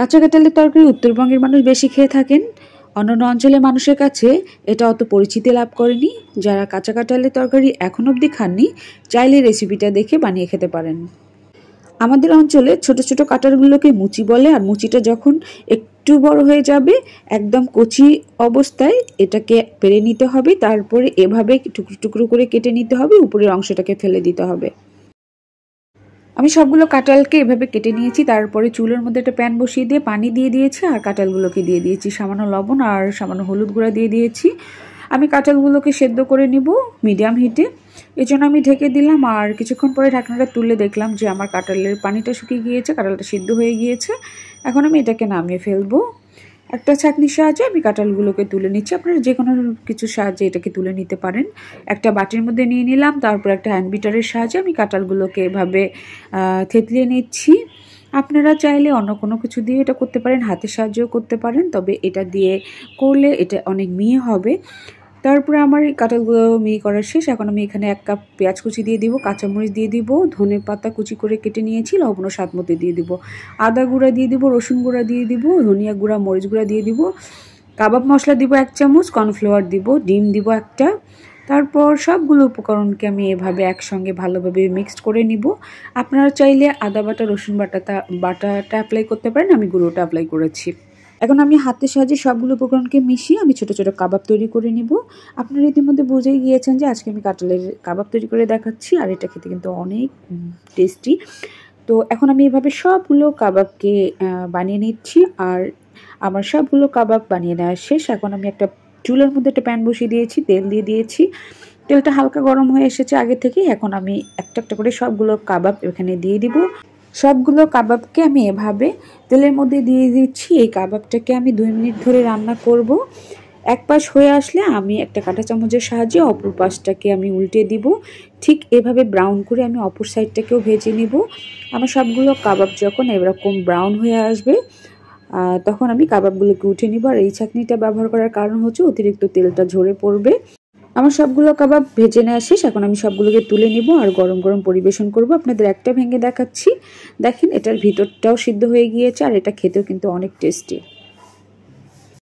কাঁচা কাঁঠালের তরকারি উত্তরবঙ্গের মানুষ বেশি খেয়ে থাকেন অন্যান্য অঞ্চলের মানুষের কাছে এটা অত পরিচিতি লাভ করেনি যারা কাঁচা কাঁঠালের তরকারি এখন অবধি খাননি চাইলে রেসিপিটা দেখে বানিয়ে খেতে পারেন আমাদের অঞ্চলে ছোট ছোট কাঁটারগুলোকে মুচি বলে আর মুচিটা যখন একটু বড় হয়ে যাবে একদম কচি অবস্থায় এটাকে পেরে নিতে হবে তারপরে এভাবে টুকরো টুকরো করে কেটে নিতে হবে উপরের অংশটাকে ফেলে দিতে হবে আমি সবগুলো কাঁটালকে এভাবে কেটে নিয়েছি তারপরে চুলের মধ্যে একটা প্যান বসিয়ে দিয়ে পানি দিয়ে দিয়েছি আর কাঁটালগুলোকে দিয়ে দিয়েছি সামান্য লবণ আর সামান্য হলুদ গুঁড়া দিয়ে দিয়েছি আমি কাঁঠালগুলোকে সেদ্ধ করে নিব মিডিয়াম হিটে এজন্য আমি ঢেকে দিলাম আর কিছুক্ষণ পরে ঢাকনাটা তুলে দেখলাম যে আমার কাঁঠালের পানিটা শুকিয়ে গিয়েছে কাঁঠালটা সিদ্ধ হয়ে গিয়েছে এখন আমি এটাকে নামিয়ে ফেলবো একটা ছাঁকনির সাহায্যে আমি কাঁঠালগুলোকে তুলে নিচ্ছি আপনারা যে কোনো কিছুর সাহায্যে এটাকে তুলে নিতে পারেন একটা বাটির মধ্যে নিয়ে নিলাম তারপর একটা হ্যান্ড বিটারের সাহায্যে আমি কাঁঠালগুলোকে এভাবে থেতলে নিচ্ছি আপনারা চাইলে অন্য কোনো কিছু দিয়ে এটা করতে পারেন হাতের সাহায্যেও করতে পারেন তবে এটা দিয়ে করলে এটা অনেক মেয়ে হবে তারপরে আমার এই কাঁঠালগুলো মি করার শেষ এখন আমি এখানে এক কাপ পেঁয়াজ কুচি দিয়ে দিব কাঁচামরিচ দিয়ে দিব ধনে পাতা কুচি করে কেটে নিয়েছি লবণ স্বাদ মতো দিয়ে দিব আদা গুঁড়া দিয়ে দিব রসুন গুঁড়া দিয়ে দিব ধনিয়া গুঁড়া মরিচ গুঁড়া দিয়ে দিব কাবাব মশলা দিব এক চামচ কর্নফ্লাওয়ার দিব ডিম দিব একটা তারপর সবগুলো উপকরণকে আমি এভাবে একসঙ্গে ভালোভাবে মিক্সড করে নিব আপনারা চাইলে আদা বাটা রসুন বাটাটা বাটাটা অ্যাপ্লাই করতে পারেন আমি গুঁড়োটা অ্যাপ্লাই করেছি এখন আমি হাতের সাহায্যে সবগুলো উপকরণকে মিশিয়ে আমি ছোট ছোট কাবাব তৈরি করে নিব আপনারা ইতিমধ্যে বুঝে গিয়েছেন যে আজকে আমি কাঁঠালের কাবাব তৈরি করে দেখাচ্ছি আর এটা খেতে কিন্তু অনেক টেস্টি তো এখন আমি এভাবে সবগুলো কাবাবকে বানিয়ে নিচ্ছি আর আমার সবগুলো কাবাব বানিয়ে নেওয়া শেষ এখন আমি একটা চুলের মধ্যে একটা প্যান বসিয়ে দিয়েছি তেল দিয়ে দিয়েছি তেলটা হালকা গরম হয়ে এসেছে আগে থেকে এখন আমি একটা একটা করে সবগুলো কাবাব এখানে দিয়ে দিব সবগুলো কাবাবকে আমি এভাবে তেলের মধ্যে দিয়ে দিচ্ছি এই কাবাবটাকে আমি দুই মিনিট ধরে রান্না করব এক পাশ হয়ে আসলে আমি একটা কাঁটা চামচের সাহায্যে অপর পাশটাকে আমি উল্টে দিব ঠিক এভাবে ব্রাউন করে আমি অপর সাইডটাকেও ভেজে নিব আমার সবগুলো কাবাব যখন এরকম ব্রাউন হয়ে আসবে তখন আমি কাবাবগুলোকে উঠে নিব আর এই ছাঁকনিটা ব্যবহার করার কারণ হচ্ছে অতিরিক্ত তেলটা ঝরে পড়বে আমার সবগুলো কাবাব ভেজে নেওয়া শেষ এখন আমি সবগুলোকে তুলে নিব আর গরম গরম পরিবেশন করব আপনাদের একটা ভেঙে দেখাচ্ছি দেখেন এটার ভিতরটাও সিদ্ধ হয়ে গিয়েছে আর এটা খেতেও কিন্তু অনেক টেস্টি